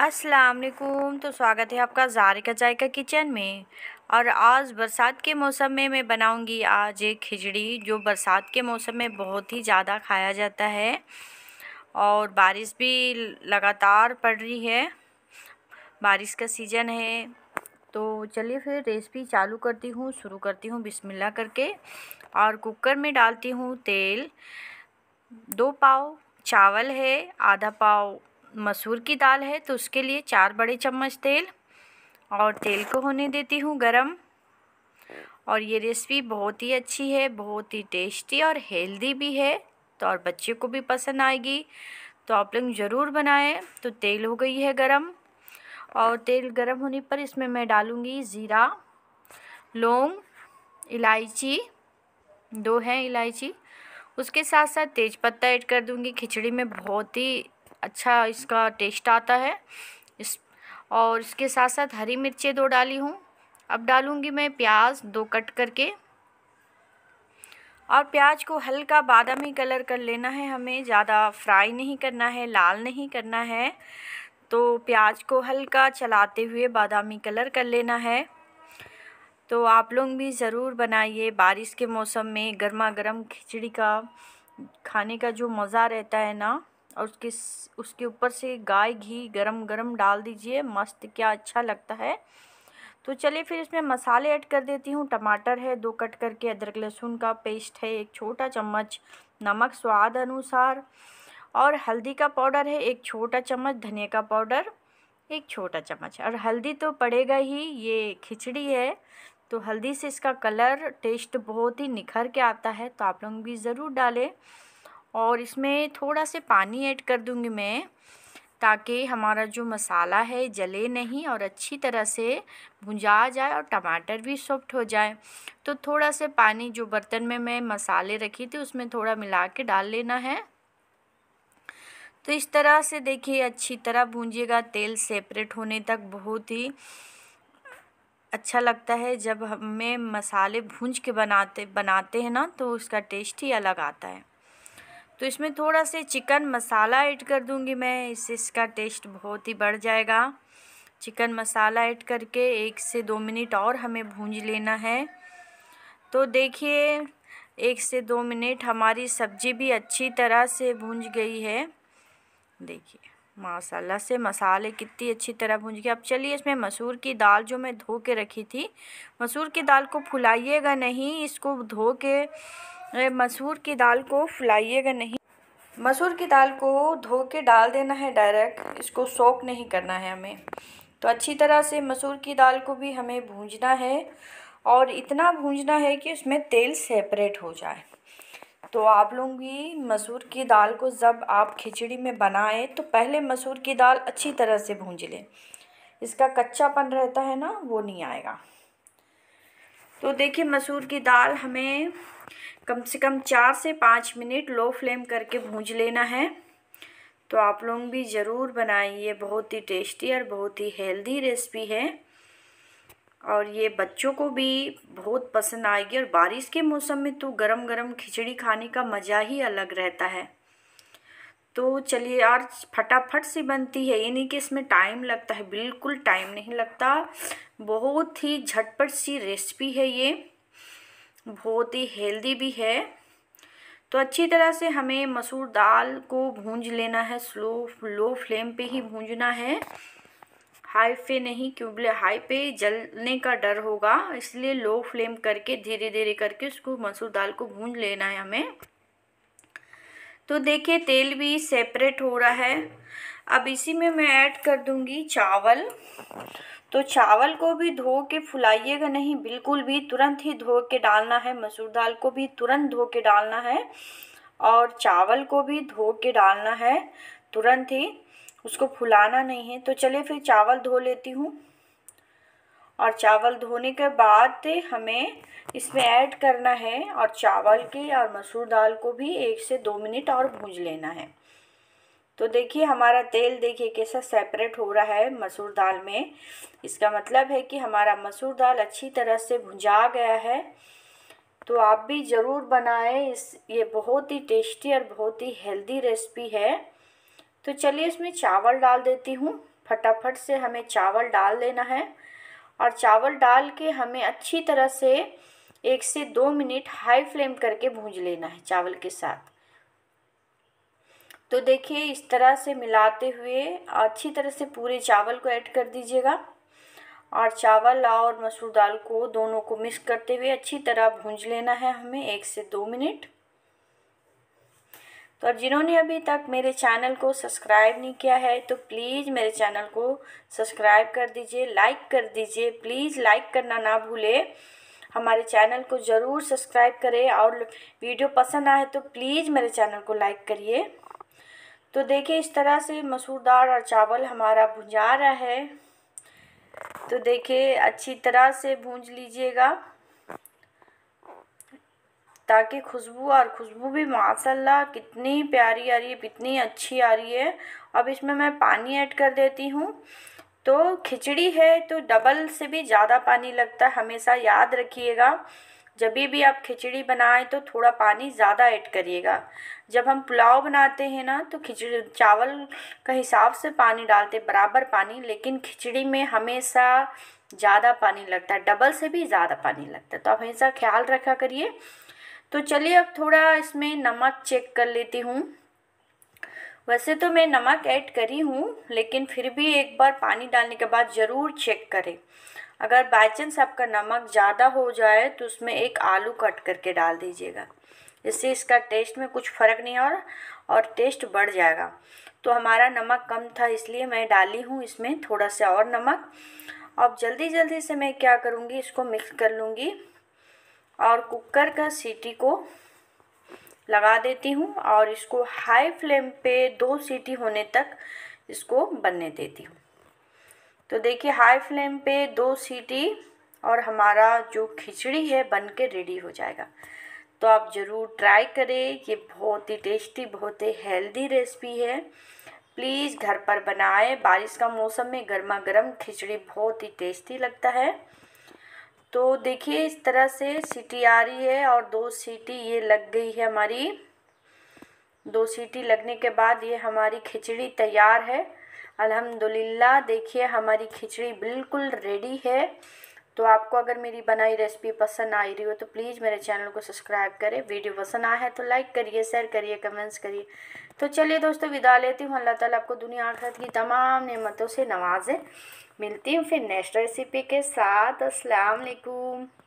अस्सलाम वालेकुम तो स्वागत है आपका जारिका जायका किचन में और आज बरसात के मौसम में मैं बनाऊंगी आज एक खिचड़ी जो बरसात के मौसम में बहुत ही ज़्यादा खाया जाता है और बारिश भी लगातार पड़ रही है बारिश का सीज़न है तो चलिए फिर रेसिपी चालू करती हूँ शुरू करती हूँ बिस्मिल्लाह करके और कुकर में डालती हूँ तेल दो पाव चावल है आधा पाव मसूर की दाल है तो उसके लिए चार बड़े चम्मच तेल और तेल को होने देती हूँ गरम और ये रेसिपी बहुत ही अच्छी है बहुत ही टेस्टी और हेल्दी भी है तो और बच्चे को भी पसंद आएगी तो आप लोग ज़रूर बनाएं तो तेल हो गई है गरम और तेल गरम होने पर इसमें मैं डालूँगी ज़ीरा लौंग इलायची दो हैं इलायची उसके साथ साथ तेज़पत्ता ऐड कर दूँगी खिचड़ी में बहुत ही अच्छा इसका टेस्ट आता है इस और इसके साथ साथ हरी मिर्चें दो डाली हूँ अब डालूँगी मैं प्याज दो कट करके और प्याज को हल्का बादामी कलर कर लेना है हमें ज़्यादा फ्राई नहीं करना है लाल नहीं करना है तो प्याज को हल्का चलाते हुए बादामी कलर कर लेना है तो आप लोग भी ज़रूर बनाइए बारिश के मौसम में गर्मा गर्म खिचड़ी का खाने का जो मज़ा रहता है ना और उसके उसके ऊपर से गाय घी गरम गरम डाल दीजिए मस्त क्या अच्छा लगता है तो चलिए फिर इसमें मसाले ऐड कर देती हूँ टमाटर है दो कट करके अदरक लहसुन का पेस्ट है एक छोटा चम्मच नमक स्वाद अनुसार और हल्दी का पाउडर है एक छोटा चम्मच धनिया का पाउडर एक छोटा चम्मच और हल्दी तो पड़ेगा ही ये खिचड़ी है तो हल्दी से इसका कलर टेस्ट बहुत ही निखर के आता है तो आप लोग भी ज़रूर डालें और इसमें थोड़ा से पानी ऐड कर दूँगी मैं ताकि हमारा जो मसाला है जले नहीं और अच्छी तरह से भुंजा जाए और टमाटर भी सॉफ्ट हो जाए तो थोड़ा से पानी जो बर्तन में मैं मसाले रखी थी उसमें थोड़ा मिला के डाल लेना है तो इस तरह से देखिए अच्छी तरह भूंजिएगा तेल सेपरेट होने तक बहुत ही अच्छा लगता है जब हमें मसाले भूंज के बनाते बनाते हैं ना तो उसका टेस्ट ही अलग आता है तो इसमें थोड़ा से चिकन मसाला ऐड कर दूंगी मैं इससे इसका टेस्ट बहुत ही बढ़ जाएगा चिकन मसाला ऐड करके एक से दो मिनट और हमें भूंज लेना है तो देखिए एक से दो मिनट हमारी सब्ज़ी भी अच्छी तरह से भूंज गई है देखिए माशाला से मसाले कितनी अच्छी तरह भूंज गए अब चलिए इसमें मसूर की दाल जो मैं धो के रखी थी मसूर की दाल को फुलाइएगा नहीं इसको धो के मसूर की दाल को फुलाइएगा नहीं मसूर की दाल को धो के डाल देना है डायरेक्ट इसको सोक नहीं करना है हमें तो अच्छी तरह से मसूर की दाल को भी हमें भूंजना है और इतना भूंजना है कि उसमें तेल सेपरेट हो जाए तो आप लोग भी मसूर की दाल को जब आप खिचड़ी में बनाएं तो पहले मसूर की दाल अच्छी तरह से भूंज लें इसका कच्चापन रहता है ना वो नहीं आएगा तो देखिए मसूर की दाल हमें कम से कम चार से पाँच मिनट लो फ्लेम करके भूंज लेना है तो आप लोग भी ज़रूर बनाइए बहुत ही टेस्टी और बहुत ही हेल्दी रेसिपी है और ये बच्चों को भी बहुत पसंद आएगी और बारिश के मौसम में तो गरम गरम खिचड़ी खाने का मज़ा ही अलग रहता है तो चलिए यार फटाफट से बनती है यानी कि इसमें टाइम लगता है बिल्कुल टाइम नहीं लगता बहुत ही झटपट सी रेसिपी है ये बहुत ही हेल्दी भी है तो अच्छी तरह से हमें मसूर दाल को भूंज लेना है स्लो लो फ्लेम पे ही भूंजना है हाई पे नहीं क्यों बोले हाई पे जलने का डर होगा इसलिए लो फ्लेम करके धीरे धीरे करके उसको मसूर दाल को भून लेना है हमें तो देखिए तेल भी सेपरेट हो रहा है अब इसी में मैं ऐड कर दूंगी चावल तो चावल को भी धो के फुलाइएगा नहीं बिल्कुल भी तुरंत ही धो के डालना है मसूर दाल को भी तुरंत धो के डालना है और चावल को भी धो के डालना है तुरंत ही उसको फुलाना नहीं है तो चलिए फिर चावल धो लेती हूँ और चावल धोने के बाद हमें इसमें ऐड करना है और चावल के और मसूर दाल को भी एक से दो मिनट और भूंज लेना है तो देखिए हमारा तेल देखिए कैसा सेपरेट हो रहा है मसूर दाल में इसका मतलब है कि हमारा मसूर दाल अच्छी तरह से भुंजा गया है तो आप भी ज़रूर बनाएं इस ये बहुत ही टेस्टी और बहुत ही हेल्दी रेसिपी है तो चलिए इसमें चावल डाल देती हूँ फटाफट से हमें चावल डाल देना है और चावल डाल के हमें अच्छी तरह से एक से दो मिनट हाई फ्लेम करके भूंज लेना है चावल के साथ तो देखिए इस तरह से मिलाते हुए अच्छी तरह से पूरे चावल को ऐड कर दीजिएगा और चावल और मसूर दाल को दोनों को मिक्स करते हुए अच्छी तरह भूंज लेना है हमें एक से दो मिनट तो और जिन्होंने अभी तक मेरे चैनल को सब्सक्राइब नहीं किया है तो प्लीज़ मेरे चैनल को सब्सक्राइब कर दीजिए लाइक कर दीजिए प्लीज़ लाइक करना ना भूले हमारे चैनल को ज़रूर सब्सक्राइब करें और वीडियो पसंद आए तो प्लीज़ मेरे चैनल को लाइक करिए तो देखिए इस तरह से मसूर दाल और चावल हमारा भुंजा रहा है तो देखिए अच्छी तरह से भूंज लीजिएगा ताकि खुशबू और खुशबू भी माशाल्लाह कितनी प्यारी आ रही है कितनी अच्छी आ रही है अब इसमें मैं पानी ऐड कर देती हूँ तो खिचड़ी है तो डबल से भी ज़्यादा पानी लगता है हमेशा याद रखिएगा जब भी आप खिचड़ी बनाएं तो थोड़ा पानी ज़्यादा ऐड करिएगा जब हम पुलाव बनाते हैं ना तो खिचड़ी चावल का हिसाब से पानी डालते बराबर पानी लेकिन खिचड़ी में हमेशा ज़्यादा पानी लगता है डबल से भी ज़्यादा पानी लगता है तो आप हमेशा ख्याल रखा करिए तो चलिए अब थोड़ा इसमें नमक चेक कर लेती हूँ वैसे तो मैं नमक ऐड करी हूँ लेकिन फिर भी एक बार पानी डालने के बाद ज़रूर चेक करें अगर बाई चांस आपका नमक ज़्यादा हो जाए तो उसमें एक आलू कट करके डाल दीजिएगा इससे इसका टेस्ट में कुछ फ़र्क नहीं और और टेस्ट बढ़ जाएगा तो हमारा नमक कम था इसलिए मैं डाली हूँ इसमें थोड़ा सा और नमक अब जल्दी जल्दी से मैं क्या करूँगी इसको मिक्स कर लूँगी और कुकर का सीटी को लगा देती हूँ और इसको हाई फ्लेम पे दो सीटी होने तक इसको बनने देती हूँ तो देखिए हाई फ्लेम पे दो सीटी और हमारा जो खिचड़ी है बन के रेडी हो जाएगा तो आप ज़रूर ट्राई करें ये बहुत ही टेस्टी बहुत ही हेल्दी रेसिपी है प्लीज़ घर पर बनाएं बारिश का मौसम में गर्मा गर्म खिचड़ी बहुत ही टेस्टी लगता है तो देखिए इस तरह से सीटी आ रही है और दो सीटी ये लग गई है हमारी दो सीटी लगने के बाद ये हमारी खिचड़ी तैयार है अल्हम्दुलिल्लाह देखिए हमारी खिचड़ी बिल्कुल रेडी है तो आपको अगर मेरी बनाई रेसिपी पसंद आ रही हो तो प्लीज़ मेरे चैनल को सब्सक्राइब करें वीडियो पसंद आया है तो लाइक करिए शेयर करिए कमेंट्स करिए तो चलिए दोस्तों विदा लेती हूँ अल्लाह ताला आपको दुनिया आखिरत की तमाम नेमतों से नवाजें मिलती हूँ फिर नेक्स्ट रेसिपी के साथ असलकुम